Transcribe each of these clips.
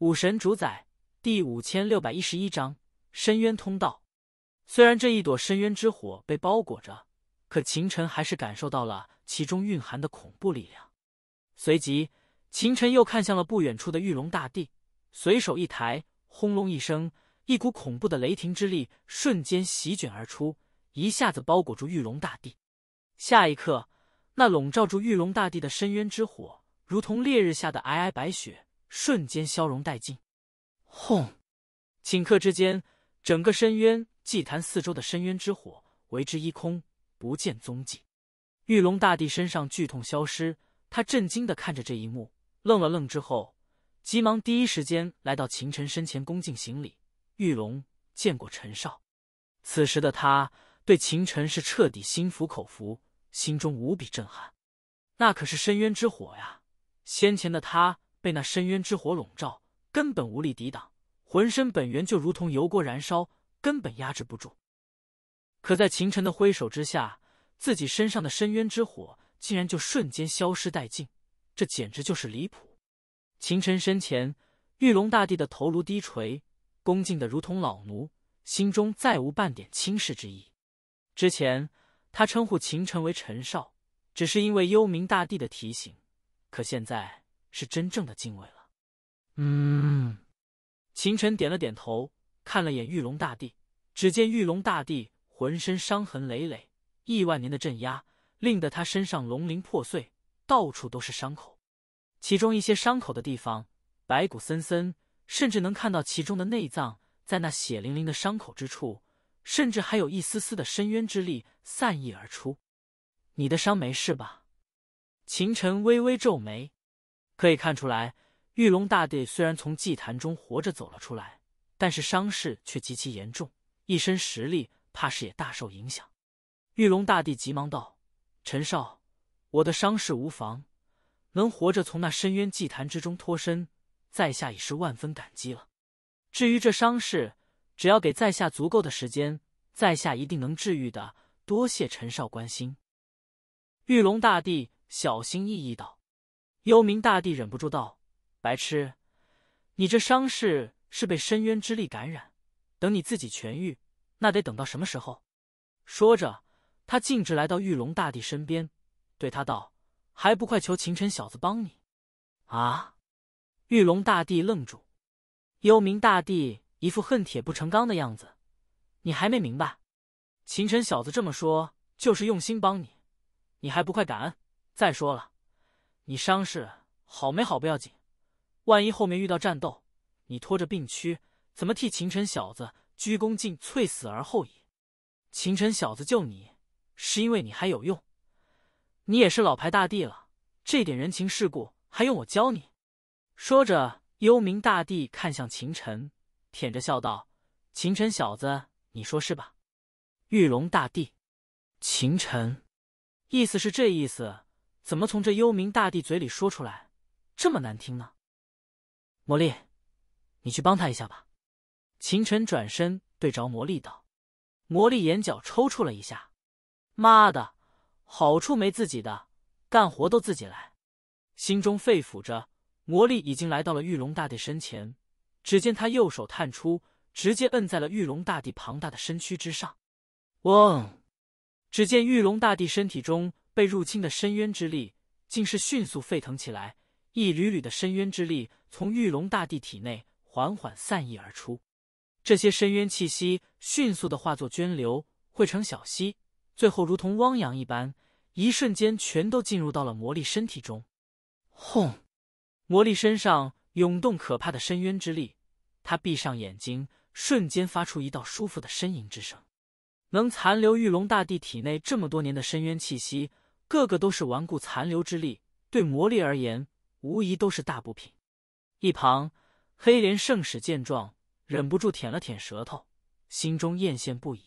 武神主宰第五千六百一十一章深渊通道。虽然这一朵深渊之火被包裹着，可秦尘还是感受到了其中蕴含的恐怖力量。随即，秦尘又看向了不远处的玉龙大帝，随手一抬，轰隆一声，一股恐怖的雷霆之力瞬间席卷而出，一下子包裹住玉龙大帝。下一刻，那笼罩住玉龙大帝的深渊之火，如同烈日下的皑皑白雪。瞬间消融殆尽，轰！顷刻之间，整个深渊祭坛四周的深渊之火为之一空，不见踪迹。玉龙大帝身上剧痛消失，他震惊的看着这一幕，愣了愣之后，急忙第一时间来到秦尘身前，恭敬行礼：“玉龙见过陈少。”此时的他对秦尘是彻底心服口服，心中无比震撼。那可是深渊之火呀！先前的他。被那深渊之火笼罩，根本无力抵挡，浑身本源就如同油锅燃烧，根本压制不住。可在秦尘的挥手之下，自己身上的深渊之火竟然就瞬间消失殆尽，这简直就是离谱。秦尘身前，玉龙大帝的头颅低垂，恭敬的如同老奴，心中再无半点轻视之意。之前他称呼秦尘为陈少，只是因为幽冥大帝的提醒，可现在。是真正的敬畏了。嗯，秦尘点了点头，看了眼玉龙大帝。只见玉龙大帝浑身伤痕累累，亿万年的镇压令得他身上龙鳞破碎，到处都是伤口。其中一些伤口的地方白骨森森，甚至能看到其中的内脏。在那血淋淋的伤口之处，甚至还有一丝丝的深渊之力散溢而出。你的伤没事吧？秦尘微微皱眉。可以看出来，玉龙大帝虽然从祭坛中活着走了出来，但是伤势却极其严重，一身实力怕是也大受影响。玉龙大帝急忙道：“陈少，我的伤势无妨，能活着从那深渊祭坛之中脱身，在下已是万分感激了。至于这伤势，只要给在下足够的时间，在下一定能治愈的。多谢陈少关心。”玉龙大帝小心翼翼道。幽冥大帝忍不住道：“白痴，你这伤势是被深渊之力感染，等你自己痊愈，那得等到什么时候？”说着，他径直来到玉龙大帝身边，对他道：“还不快求秦尘小子帮你？”啊！玉龙大帝愣住。幽冥大帝一副恨铁不成钢的样子：“你还没明白？秦尘小子这么说，就是用心帮你，你还不快感恩？再说了。”你伤势好没好不要紧，万一后面遇到战斗，你拖着病躯怎么替秦尘小子鞠躬尽瘁死而后已？秦尘小子救你，是因为你还有用。你也是老牌大帝了，这点人情世故还用我教你？说着，幽冥大帝看向秦尘，舔着笑道：“秦尘小子，你说是吧？”玉龙大帝，秦尘，意思是这意思。怎么从这幽冥大帝嘴里说出来，这么难听呢？魔力，你去帮他一下吧。秦尘转身对着魔力道：“魔力，眼角抽搐了一下，妈的，好处没自己的，干活都自己来。”心中肺腑着，魔力已经来到了玉龙大帝身前。只见他右手探出，直接摁在了玉龙大帝庞大的身躯之上。嗡，只见玉龙大帝身体中。被入侵的深渊之力，竟是迅速沸腾起来。一缕缕的深渊之力从玉龙大帝体内缓缓散溢而出，这些深渊气息迅速的化作涓流，汇成小溪，最后如同汪洋一般，一瞬间全都进入到了魔力身体中。轰！魔力身上涌动可怕的深渊之力，他闭上眼睛，瞬间发出一道舒服的呻吟之声。能残留玉龙大帝体内这么多年的深渊气息。个个都是顽固残留之力，对魔力而言，无疑都是大补品。一旁黑莲圣使见状，忍不住舔了舔舌头，心中艳羡不已。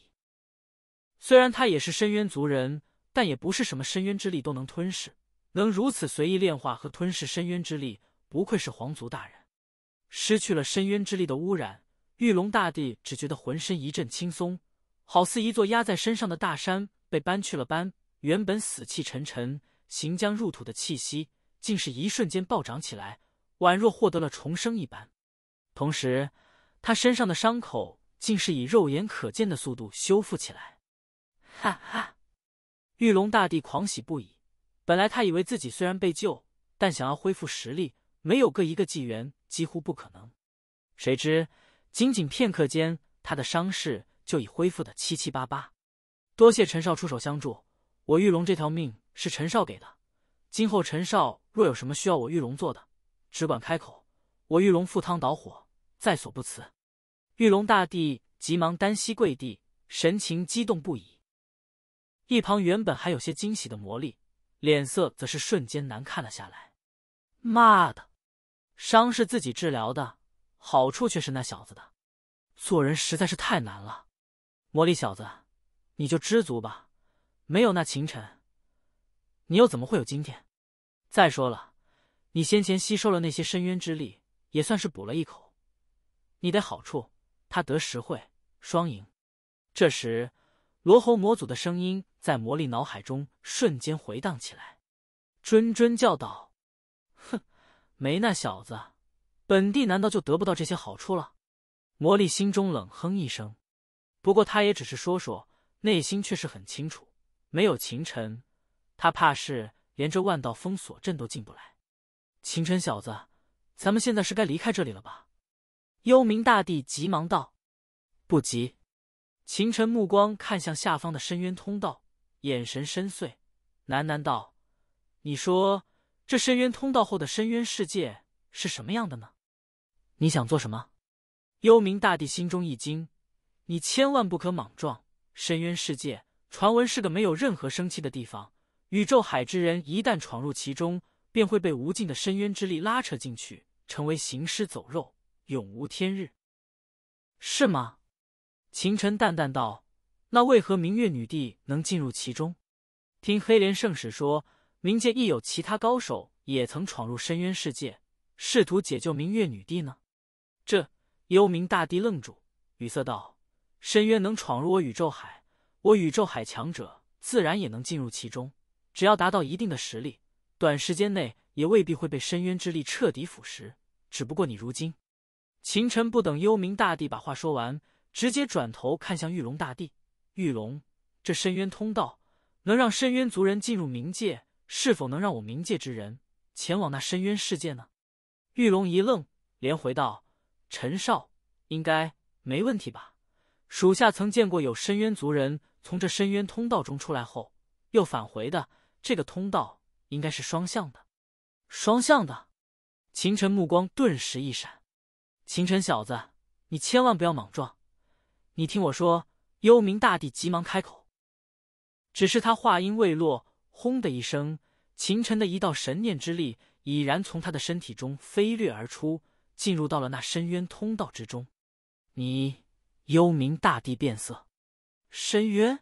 虽然他也是深渊族人，但也不是什么深渊之力都能吞噬。能如此随意炼化和吞噬深渊之力，不愧是皇族大人。失去了深渊之力的污染，玉龙大帝只觉得浑身一阵轻松，好似一座压在身上的大山被搬去了搬。原本死气沉沉、行将入土的气息，竟是一瞬间暴涨起来，宛若获得了重生一般。同时，他身上的伤口竟是以肉眼可见的速度修复起来。哈哈！玉龙大帝狂喜不已。本来他以为自己虽然被救，但想要恢复实力，没有个一个纪元几乎不可能。谁知，仅仅片刻间，他的伤势就已恢复的七七八八。多谢陈少出手相助。我玉龙这条命是陈少给的，今后陈少若有什么需要我玉龙做的，只管开口，我玉龙赴汤蹈火，在所不辞。玉龙大帝急忙单膝跪地，神情激动不已。一旁原本还有些惊喜的魔力，脸色则是瞬间难看了下来。妈的，伤是自己治疗的，好处却是那小子的，做人实在是太难了。魔力小子，你就知足吧。没有那秦尘，你又怎么会有今天？再说了，你先前吸收了那些深渊之力，也算是补了一口。你得好处，他得实惠，双赢。这时，罗喉魔祖的声音在魔力脑海中瞬间回荡起来，谆谆教导：“哼，没那小子，本帝难道就得不到这些好处了？”魔力心中冷哼一声，不过他也只是说说，内心却是很清楚。没有秦尘，他怕是连这万道封锁阵都进不来。秦尘小子，咱们现在是该离开这里了吧？幽冥大帝急忙道：“不急。”秦尘目光看向下方的深渊通道，眼神深邃，喃喃道：“你说这深渊通道后的深渊世界是什么样的呢？你想做什么？”幽冥大帝心中一惊：“你千万不可莽撞！深渊世界。”传闻是个没有任何生气的地方，宇宙海之人一旦闯入其中，便会被无尽的深渊之力拉扯进去，成为行尸走肉，永无天日，是吗？秦尘淡淡道：“那为何明月女帝能进入其中？听黑莲圣使说，冥界亦有其他高手也曾闯入深渊世界，试图解救明月女帝呢？”这幽冥大帝愣住，语塞道：“深渊能闯入我宇宙海？”我宇宙海强者自然也能进入其中，只要达到一定的实力，短时间内也未必会被深渊之力彻底腐蚀。只不过你如今……秦尘不等幽冥大帝把话说完，直接转头看向玉龙大帝。玉龙，这深渊通道能让深渊族人进入冥界，是否能让我冥界之人前往那深渊世界呢？玉龙一愣，连回道：“陈少，应该没问题吧？属下曾见过有深渊族人。”从这深渊通道中出来后，又返回的这个通道应该是双向的。双向的，秦晨目光顿时一闪。秦晨小子，你千万不要莽撞！你听我说。”幽冥大帝急忙开口。只是他话音未落，轰的一声，秦晨的一道神念之力已然从他的身体中飞掠而出，进入到了那深渊通道之中。你，幽冥大帝变色。深渊，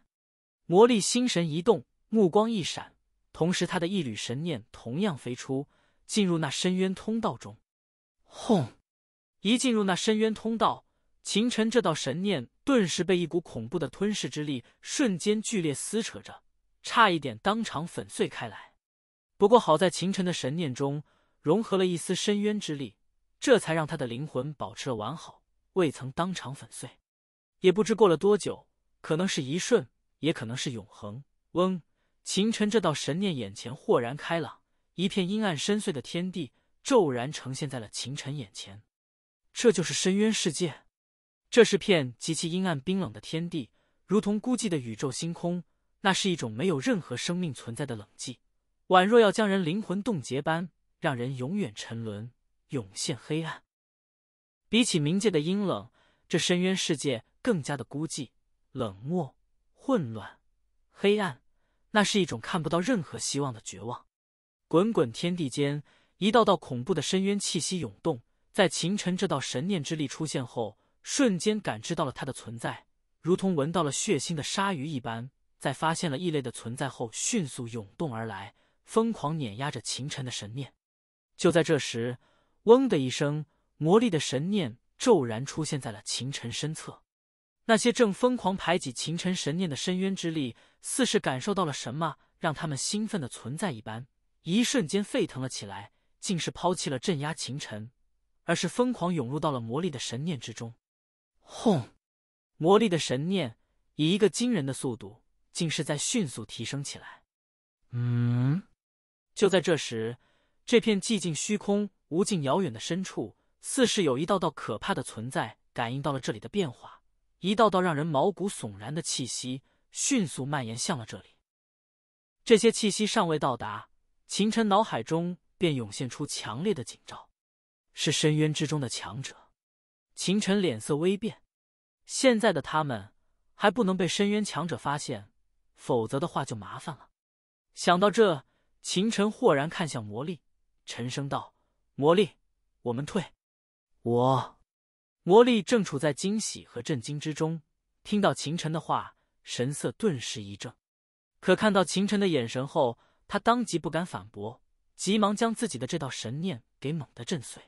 魔力心神一动，目光一闪，同时他的一缕神念同样飞出，进入那深渊通道中。轰！一进入那深渊通道，秦尘这道神念顿时被一股恐怖的吞噬之力瞬间剧烈撕扯着，差一点当场粉碎开来。不过好在秦尘的神念中融合了一丝深渊之力，这才让他的灵魂保持了完好，未曾当场粉碎。也不知过了多久。可能是一瞬，也可能是永恒。嗡，秦尘这道神念眼前豁然开朗，一片阴暗深邃的天地骤然呈现在了秦尘眼前。这就是深渊世界，这是片极其阴暗冰冷的天地，如同孤寂的宇宙星空。那是一种没有任何生命存在的冷寂，宛若要将人灵魂冻结般，让人永远沉沦，涌现黑暗。比起冥界的阴冷，这深渊世界更加的孤寂。冷漠、混乱、黑暗，那是一种看不到任何希望的绝望。滚滚天地间，一道道恐怖的深渊气息涌动。在秦尘这道神念之力出现后，瞬间感知到了他的存在，如同闻到了血腥的鲨鱼一般，在发现了异类的存在后，迅速涌动而来，疯狂碾压着秦尘的神念。就在这时，嗡的一声，魔力的神念骤然出现在了秦尘身侧。那些正疯狂排挤秦尘神念的深渊之力，似是感受到了什么，让他们兴奋的存在一般，一瞬间沸腾了起来，竟是抛弃了镇压秦尘，而是疯狂涌入到了魔力的神念之中。轰！魔力的神念以一个惊人的速度，竟是在迅速提升起来。嗯，就在这时，这片寂静虚空无尽遥远的深处，似是有一道道可怕的存在感应到了这里的变化。一道道让人毛骨悚然的气息迅速蔓延向了这里，这些气息尚未到达，秦尘脑海中便涌现出强烈的警兆，是深渊之中的强者。秦尘脸色微变，现在的他们还不能被深渊强者发现，否则的话就麻烦了。想到这，秦尘豁然看向魔力，沉声道：“魔力，我们退。”我。魔力正处在惊喜和震惊之中，听到秦晨的话，神色顿时一怔。可看到秦晨的眼神后，他当即不敢反驳，急忙将自己的这道神念给猛地震碎。